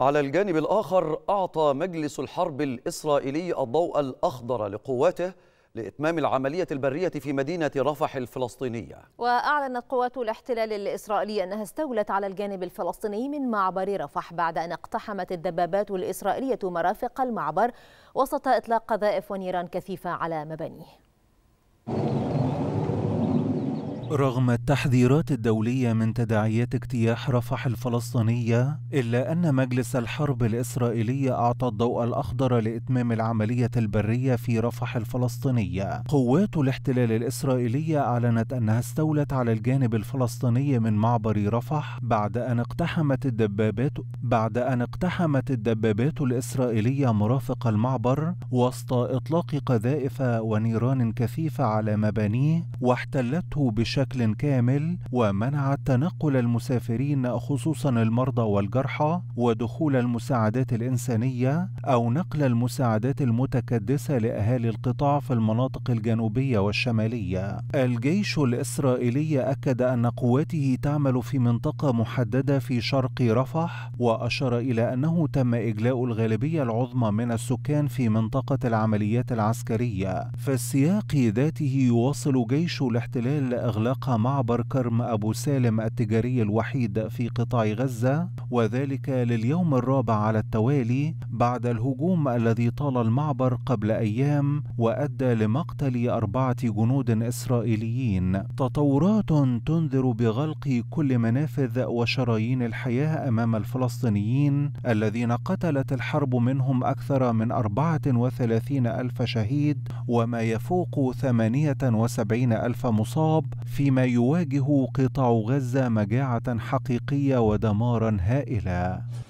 على الجانب الآخر أعطى مجلس الحرب الإسرائيلي الضوء الأخضر لقواته لإتمام العملية البرية في مدينة رفح الفلسطينية وأعلنت قوات الاحتلال الإسرائيلي أنها استولت على الجانب الفلسطيني من معبر رفح بعد أن اقتحمت الدبابات الإسرائيلية مرافق المعبر وسط إطلاق قذائف ونيران كثيفة على مبانيه رغم التحذيرات الدولية من تداعيات اجتياح رفح الفلسطينية إلا أن مجلس الحرب الإسرائيلي أعطى الضوء الأخضر لإتمام العملية البرية في رفح الفلسطينية قوات الاحتلال الإسرائيلية أعلنت أنها استولت على الجانب الفلسطيني من معبر رفح بعد أن اقتحمت الدبابات بعد أن اقتحمت الدبابات الإسرائيلية مرافق المعبر وسط إطلاق قذائف ونيران كثيفة على مبانيه واحتلته بشكل بشكل كامل ومنعت تنقل المسافرين خصوصا المرضى والجرحى ودخول المساعدات الإنسانية أو نقل المساعدات المتكدسة لأهالي القطاع في المناطق الجنوبية والشمالية. الجيش الإسرائيلي أكد أن قواته تعمل في منطقة محددة في شرق رفح وأشار إلى أنه تم إجلاء الغالبية العظمى من السكان في منطقة العمليات العسكرية. في السياق ذاته يواصل جيش الاحتلال اغلاق أغلق معبر كرم أبو سالم التجاري الوحيد في قطاع غزة وذلك لليوم الرابع على التوالي بعد الهجوم الذي طال المعبر قبل أيام وأدى لمقتل أربعة جنود إسرائيليين تطورات تنذر بغلق كل منافذ وشرايين الحياة أمام الفلسطينيين الذين قتلت الحرب منهم أكثر من 34 ألف شهيد وما يفوق 78 ألف مصاب في فيما يواجه قطاع غزه مجاعه حقيقيه ودمارا هائلا